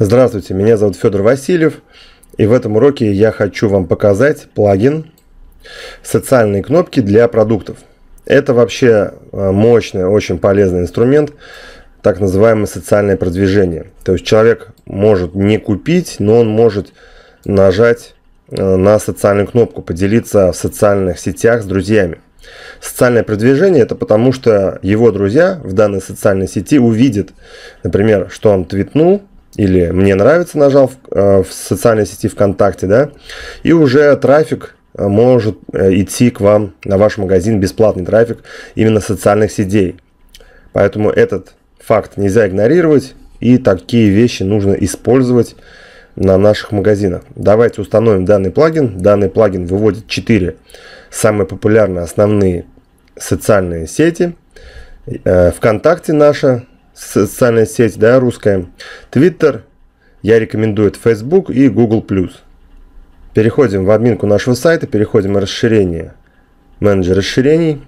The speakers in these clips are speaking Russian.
Здравствуйте, меня зовут Федор Васильев, и в этом уроке я хочу вам показать плагин «Социальные кнопки для продуктов». Это вообще э, мощный, очень полезный инструмент, так называемое социальное продвижение. То есть человек может не купить, но он может нажать э, на социальную кнопку, поделиться в социальных сетях с друзьями. Социальное продвижение это потому, что его друзья в данной социальной сети увидят, например, что он твитнул, или «Мне нравится» нажал в, э, в социальной сети ВКонтакте, да, и уже трафик э, может э, идти к вам на ваш магазин, бесплатный трафик именно социальных сетей. Поэтому этот факт нельзя игнорировать, и такие вещи нужно использовать на наших магазинах. Давайте установим данный плагин. Данный плагин выводит 4 самые популярные основные социальные сети. ВКонтакте наша, социальная сеть, да, русская. Twitter, я рекомендую это Facebook и Google+. Переходим в админку нашего сайта, переходим в расширение. Менеджер расширений.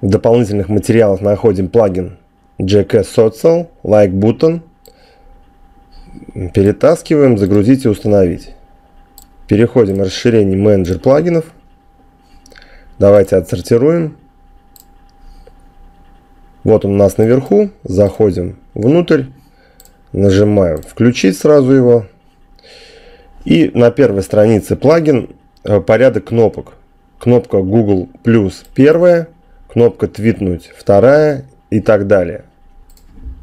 В дополнительных материалах находим плагин JK Social, Like Button. Перетаскиваем, загрузить и установить. Переходим в расширение менеджер плагинов. Давайте отсортируем. Вот он у нас наверху. Заходим внутрь. нажимаем включить сразу его. И на первой странице плагин э, порядок кнопок. Кнопка Google Plus первая, кнопка твитнуть вторая и так далее.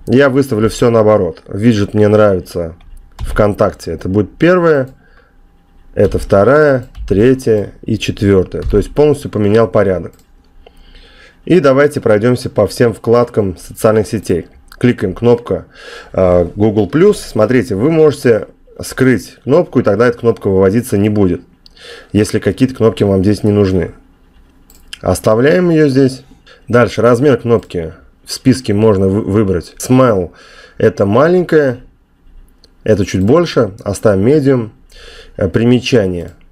Я выставлю все наоборот. Виджет мне нравится ВКонтакте. Это будет первая, это вторая, третья и четвертая. То есть полностью поменял порядок. И давайте пройдемся по всем вкладкам социальных сетей. Кликаем кнопка э, Google+. Смотрите, вы можете скрыть кнопку, и тогда эта кнопка выводиться не будет, если какие-то кнопки вам здесь не нужны. Оставляем ее здесь. Дальше, размер кнопки в списке можно выбрать. Смайл это маленькая, это чуть больше, оставим medium. Э, примечание –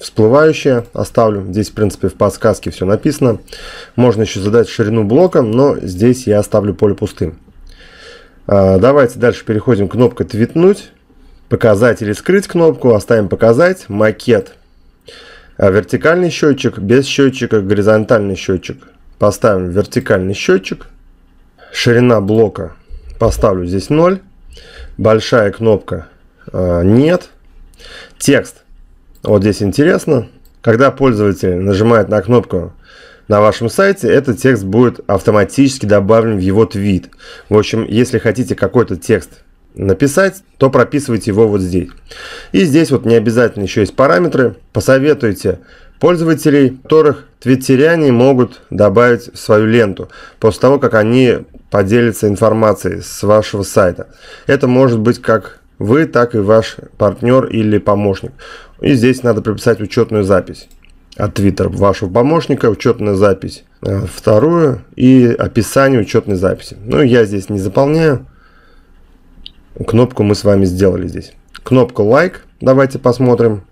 всплывающее. Оставлю. Здесь, в принципе, в подсказке все написано. Можно еще задать ширину блока, но здесь я оставлю поле пустым. А, давайте дальше переходим к кнопке «Твитнуть». «Показать» или «Скрыть» кнопку. Оставим «Показать». Макет. А, вертикальный счетчик, без счетчика, горизонтальный счетчик. Поставим вертикальный счетчик. Ширина блока поставлю здесь 0. Большая кнопка а, «Нет». Текст вот здесь интересно. Когда пользователь нажимает на кнопку на вашем сайте, этот текст будет автоматически добавлен в его твит. В общем, если хотите какой-то текст написать, то прописывайте его вот здесь. И здесь вот не обязательно еще есть параметры. Посоветуйте пользователей, которых твиттеряне могут добавить в свою ленту после того, как они поделятся информацией с вашего сайта. Это может быть как вы, так и ваш партнер или помощник. И здесь надо прописать учетную запись от а Twitter вашего помощника, учетная запись э, вторую и описание учетной записи. Ну, я здесь не заполняю. Кнопку мы с вами сделали здесь. Кнопка лайк. Давайте посмотрим.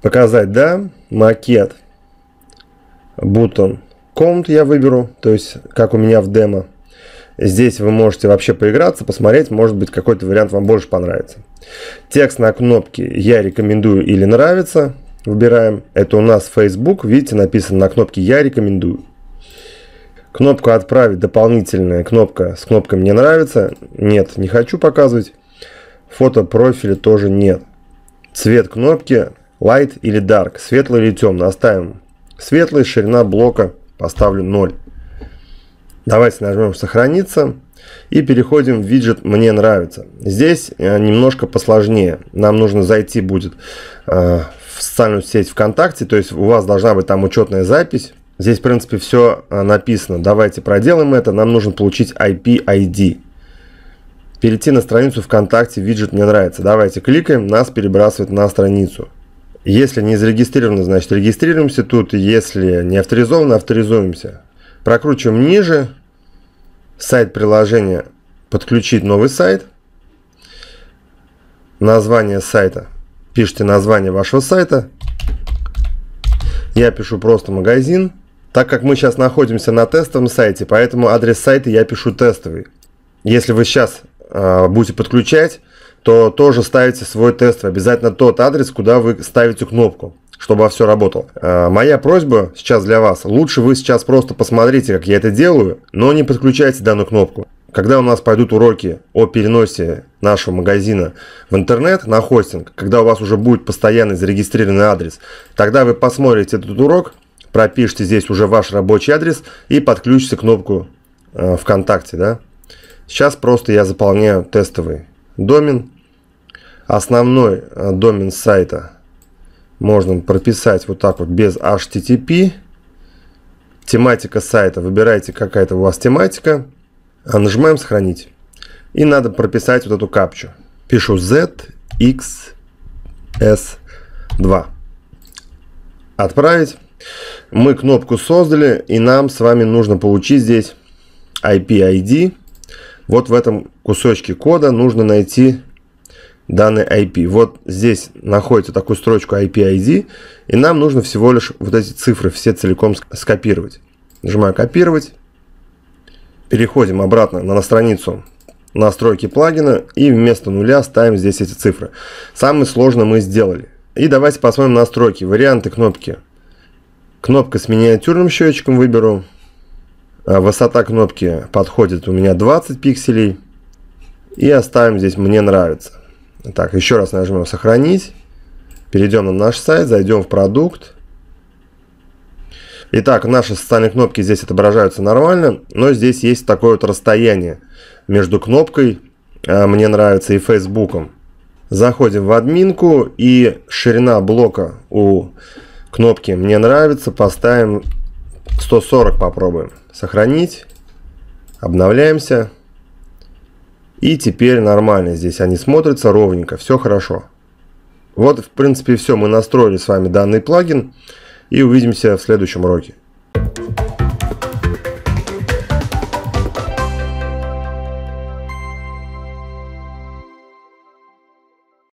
Показать, да, макет. Бутон. Комнат я выберу, то есть как у меня в демо. Здесь вы можете вообще поиграться, посмотреть, может быть какой-то вариант вам больше понравится. Текст на кнопке «Я рекомендую» или «Нравится» выбираем. Это у нас Facebook, видите, написано на кнопке «Я рекомендую». Кнопку «Отправить» дополнительная кнопка с кнопкой «Мне нравится». Нет, не хочу показывать. Фото профиля тоже нет. Цвет кнопки Light или Dark, светлый или темный. Оставим светлый, ширина блока поставлю 0. Давайте нажмем «Сохраниться» и переходим в виджет «Мне нравится». Здесь э, немножко посложнее. Нам нужно зайти будет э, в социальную сеть ВКонтакте, то есть у вас должна быть там учетная запись. Здесь, в принципе, все э, написано. Давайте проделаем это. Нам нужно получить IP-ID. Перейти на страницу ВКонтакте, виджет «Мне нравится». Давайте кликаем, нас перебрасывает на страницу. Если не зарегистрировано, значит регистрируемся тут. Если не авторизовано, авторизуемся. Прокручиваем ниже, сайт приложения подключить новый сайт, название сайта, пишите название вашего сайта, я пишу просто магазин, так как мы сейчас находимся на тестовом сайте, поэтому адрес сайта я пишу тестовый. Если вы сейчас э, будете подключать, то тоже ставите свой тест, обязательно тот адрес, куда вы ставите кнопку чтобы все работало. Э, моя просьба сейчас для вас. Лучше вы сейчас просто посмотрите, как я это делаю, но не подключайте данную кнопку. Когда у нас пойдут уроки о переносе нашего магазина в интернет на хостинг, когда у вас уже будет постоянный зарегистрированный адрес, тогда вы посмотрите этот урок, пропишите здесь уже ваш рабочий адрес и подключите кнопку э, ВКонтакте. Да? Сейчас просто я заполняю тестовый домен основной э, домен сайта можно прописать вот так вот без HTTP. Тематика сайта. Выбирайте какая-то у вас тематика. А нажимаем сохранить. И надо прописать вот эту капчу. Пишу z x s 2 Отправить. Мы кнопку создали, и нам с вами нужно получить здесь IP ID. Вот в этом кусочке кода нужно найти данный IP. Вот здесь находится такую строчку IP-ID, и нам нужно всего лишь вот эти цифры все целиком скопировать. Нажимаю «Копировать». Переходим обратно на, на страницу настройки плагина и вместо нуля ставим здесь эти цифры. Самое сложное мы сделали. И давайте посмотрим настройки, варианты кнопки. Кнопка с миниатюрным счетчиком выберу. А, высота кнопки подходит у меня 20 пикселей. И оставим здесь «Мне нравится». Так, еще раз нажмем «Сохранить». Перейдем на наш сайт, зайдем в «Продукт». Итак, наши социальные кнопки здесь отображаются нормально, но здесь есть такое вот расстояние между кнопкой э, «Мне нравится» и «Фейсбуком». Заходим в админку и ширина блока у кнопки «Мне нравится» поставим 140 попробуем. Сохранить. Обновляемся. И теперь нормально здесь они смотрятся ровненько, все хорошо. Вот, в принципе, все. Мы настроили с вами данный плагин. И увидимся в следующем уроке.